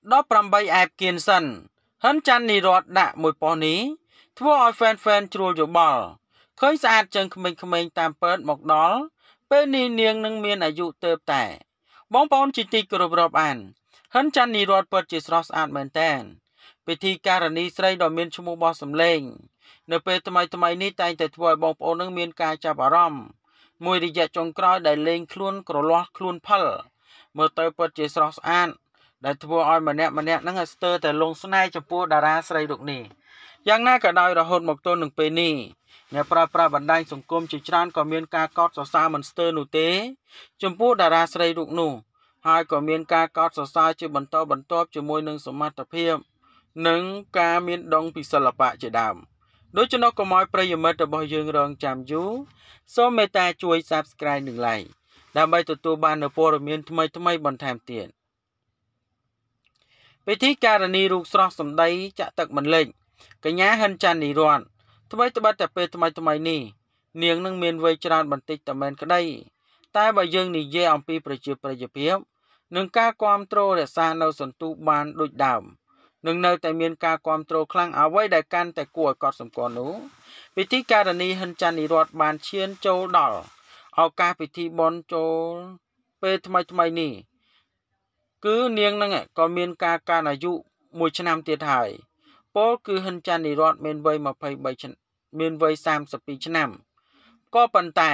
18អែបគៀនសិនហ៊ុនចាន់នីរតដាក់មួយប៉ុស្នេះ ធ្វើឲ្យហ្វេនហ្វេនជ្រួលយោបល់ឃើញស្អាតជាងក្មេងៗតាមពិតមកដល់ពេលនេះនាងនឹងមានអាយុទៅតែ បងប្អូនជាទីគោរពរាប់អានហ៊ុនចាន់នីរតពិតជាស្រស់ស្អាតមែនតែនពិធីការនីស្រីដ៏មានឈ្មោះបោះសម្លេងនៅពេលថ្មីថ្មីនេះតែងតែធ្វើឲ្យបងប្អូននឹងមានការចាប់អារម្មណ៍មួយរយៈចុងក្រោយដែលលេងខ្លួន ក្រលាស់ខ្លួនផល មើលទៅពិតជាស្រស់ស្អាតដែលធ្វើឲ្យម្នាក់ម្នាក់ហ្នឹងស្ទើរតែលងស្នេហ៍ចំពោះតារាស្រីរូបនេះយ៉ាងណាក៏ដោយរហូតមកទល់នឹងពេលនេះអ្នកប្រើប្រាស់បណ្ដាញសង្គមជាច្រើនក៏មានការកោតសរសើរមិនស្ទើរនោះទេចំពោះតារាស្រីរូបនោះហើយក៏មានការកោតសរសើរជាបន្តបន្ទាប់ជាមួយនឹងសមត្ថភាពនិងការមានដងពីសិល្បៈជាដើមដូច្នោះកុំឲ្យប្រិយមិត្តរបស់យើងរងចាំយូរសូមមេត្តាជួយ Subscribe និង Like ដើម្បីទទួលបាននូវព័ត៌មានថ្មីៗបន្ថែមទៀតពិធីការនីរូបស្រស់សម្ដីចាក់ទឹកមិនលេចកញ្ញាហិនច័ន្ទនិរន្តថ្មីត្បិតតែពេលថ្មីថ្មីនេះនាងនឹងមានវ័យច្រើនបន្តិចតែមិនក្តី តែបើយើងនិយាយអំពី ប្រជាប្រិយភាពនិងការគ្រប់គ្រងរក្សានៅសន្ទុះបានដូចដើមនឹងនៅតែមានការគ្រប់គ្រងខ្លាំងអ្វីដែលកាន់តែគួរឲ្យកត់សម្គាល់នោះពិធីការនីហិនច័ន្ទនិរន្តបានឈានចូលដល់ឱកាសពិធីបន់ចូល ពេលថ្មីថ្មីនេះគឺនាងនឹងក៏មានការកានអាយុ1ឆ្នាំទៀតហើយពលគឺហិនចាននិរតមានវ័យ23ឆ្នាំមានវ័យ32ឆ្នាំក៏ប៉ុន្តែ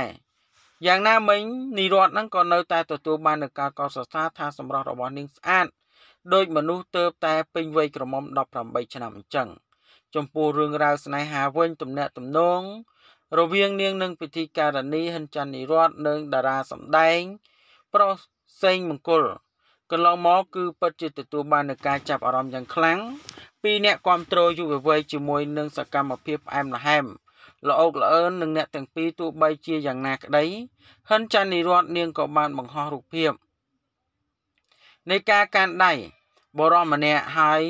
យ៉ាងណាមិញនិរត នឹងក៏នៅតែទទួលបាននូវការកោតសរសើរថាសម្រស់របស់នាងស្អាតដោយមនុស្សទៅតែពេញវ័យក្រមុំ18ឆ្នាំអញ្ចឹងចំពោះរឿងរ៉ាវស្នេហាវិញទំនាក់ទំនងរវាងនាងនិងពិធីការនីហិនចាន់និរតនិងតារាសម្ដែង ប្រុសសេងមង្គលន្លងមកគឺពិតជាទទួលបាននូវការចាប់អារម្មណ៍យ៉ាងខ្លាំងពីអ្នកគ្រប់គ្រងយុវវ័យជាមួយនឹងសកម្មភាពផ្អែមល្ហែមលោកអូកលអឿននិងអ្នកទាំងពីរទោះបីជាយ៉ាងណាក្តីហិនចានីរតនាងក៏បានបង្ហោះរូបភាព នៃការកានដៃបរមម្នាក់ហើយ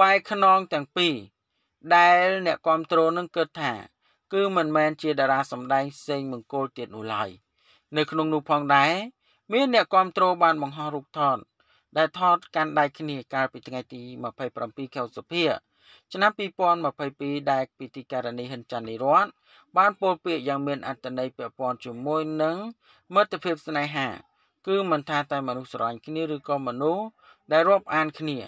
បែកខ្នងទាំងពីរដែល អ្នកគ្រប់គ្រងនឹងគិតថាគឺមិនមែនជាតារាសម្ដែងសេងមង្គលទៀតនោះឡើយនៅក្នុងនោះផងដែរមានអ្នកគ្រប់គ្រងបានបង្ហោះរូបថតដែលថតកាន់ដៃគ្នាកាលពីថ្ងៃទី27ខែសុភាឆ្នាំ2022ដែលពីទីករណីហ៊ិនចាន់នីរ័ត្នបានពោលពាក្យយ៉ាងមានអត្ថន័យពាក់ព័ន្ធជាមួយនឹងមិត្តភាពស្នេហា គឺមិនថាតែមនុស្សស្រឡាញ់គ្នាឬក៏មនុស្សដែលរាប់អានគ្នា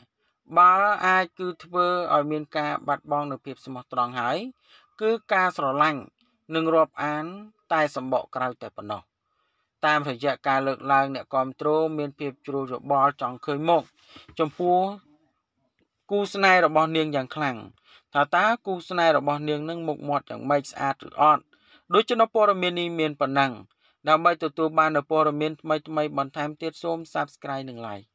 បើអាចគឺធ្វើឲ្យមានការបាត់បង់នូវភាពស្មោះត្រង់ហើយគឺការស្រឡាញ់និងរាប់អាន តែសម្បកក្រៅតែប៉ុណ្ណោះតាមរយៈការលើកឡើងអ្នកគ្រប់គ្រងមាន ភាពជ្រួលយោបល់ចង់ឃើញមុខចំពោះគូស្នេហ៍របស់ នាងយ៉ាងខ្លាំងថាតើគូស្នេហ៍របស់នាងនឹងមុខមាត់យ៉ាងម៉េចស្អាតឬអត់ដូច្នោះព័ត៌មាននេះមានប៉ុណ្ណឹងដើម្បីទទួលបាននូវព័ត៌មានថ្មីៗបន្ថែមទៀតសូម Subscribe និង Like